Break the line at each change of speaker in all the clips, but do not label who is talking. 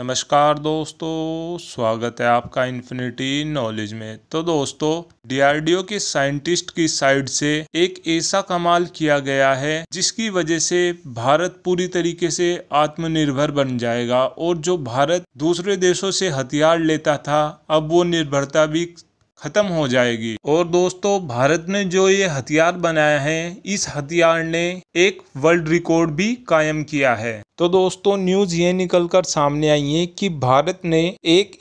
नमस्कार दोस्तों स्वागत है आपका इन्फिनिटी नॉलेज में तो दोस्तों डीआरडीओ के साइंटिस्ट की साइड से एक ऐसा कमाल किया गया है जिसकी वजह से भारत पूरी तरीके से आत्मनिर्भर बन जाएगा और जो भारत दूसरे देशों से हथियार लेता था अब वो निर्भरता भी ख़त्म हो जाएगी और दोस्तों भारत ने जो ये हथियार बनाया है इस हथियार ने एक वर्ल्ड रिकॉर्ड भी कायम किया है तो दोस्तों न्यूज ये निकल कर सामने आई है कि भारत ने एक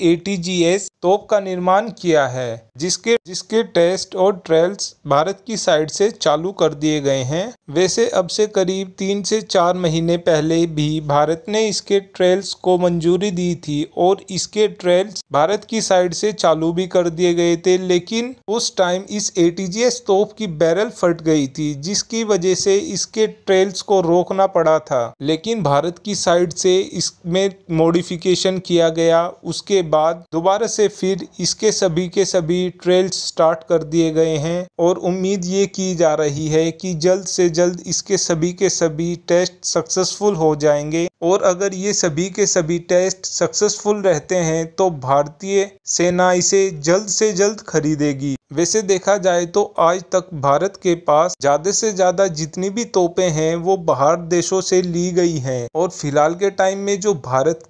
एस तोप का निर्माण किया है जिसके जिसके टेस्ट और ट्रायल्स भारत की साइड से चालू कर दिए गए हैं वैसे अब से करीब तीन से चार महीने पहले भी भारत ने इसके ट्रायल्स को मंजूरी दी थी और इसके ट्रायल्स भारत की साइड से चालू भी कर दिए गए थे थे लेकिन उस टाइम इस एटीजीए तोप की बैरल फट गई थी जिसकी वजह से इसके ट्रेल्स को रोकना पड़ा था लेकिन भारत की साइड से इसमें मॉडिफिकेशन किया गया उसके बाद दोबारा से फिर इसके सभी के सभी ट्रेल्स स्टार्ट कर दिए गए हैं और उम्मीद ये की जा रही है कि जल्द से जल्द इसके सभी के सभी टेस्ट सक्सेसफुल हो जाएंगे और अगर ये सभी के सभी टेस्ट सक्सेसफुल रहते हैं तो भारतीय सेना इसे जल्द से जल्द जल्द खरीदेगी वैसे देखा जाए तो आज तक भारत के पास ज़्यादा से ज़्यादा जितनी भी तोपें हैं वो बाहर देशों से ली गई हैं और फिलहाल के टाइम में जो भारत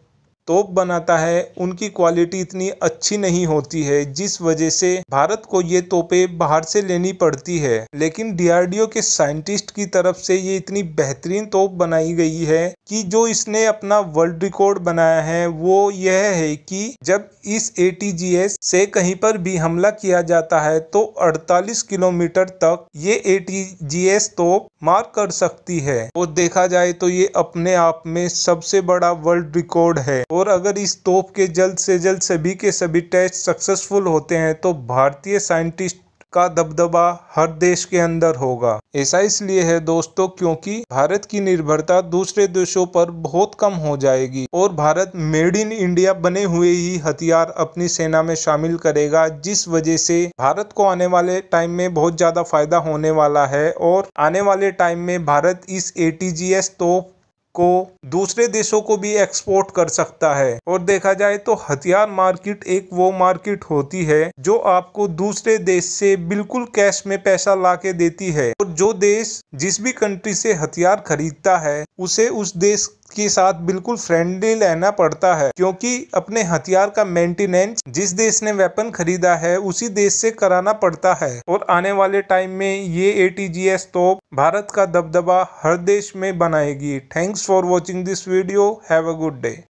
तोप बनाता है उनकी क्वालिटी इतनी अच्छी नहीं होती है जिस वजह से भारत को ये तोपें बाहर से लेनी पड़ती है लेकिन डीआरडीओ के साइंटिस्ट की तरफ से ये इतनी बेहतरीन तोप बनाई गई है कि जो इसने अपना वर्ल्ड रिकॉर्ड बनाया है वो यह है कि जब इस एटीजीएस से कहीं पर भी हमला किया जाता है तो 48 किलोमीटर तक ये ए तोप मार कर सकती है और देखा जाए तो ये अपने आप में सबसे बड़ा वर्ल्ड रिकॉर्ड है और अगर इस तोप के जल्द से जल्द सभी के सभी टेस्ट सक्सेसफुल होते हैं तो भारतीय साइंटिस्ट का दबदबा हर देश के अंदर होगा ऐसा इसलिए है दोस्तों क्योंकि भारत की निर्भरता दूसरे देशों पर बहुत कम हो जाएगी और भारत मेड इन इंडिया बने हुए ही हथियार अपनी सेना में शामिल करेगा जिस वजह से भारत को आने वाले टाइम में बहुत ज्यादा फायदा होने वाला है और आने वाले टाइम में भारत इस ए तोप को दूसरे देशों को भी एक्सपोर्ट कर सकता है और देखा जाए तो हथियार मार्केट एक वो मार्केट होती है जो आपको दूसरे देश से बिल्कुल कैश में पैसा ला के देती है और जो देश जिस भी कंट्री से हथियार खरीदता है उसे उस देश के साथ बिल्कुल फ्रेंडली रहना पड़ता है क्योंकि अपने हथियार का मेंटेनेंस जिस देश ने वेपन खरीदा है उसी देश से कराना पड़ता है और आने वाले टाइम में ये ए टी जी एस तो भारत का दबदबा हर देश में बनाएगी thanks for watching this video have a good day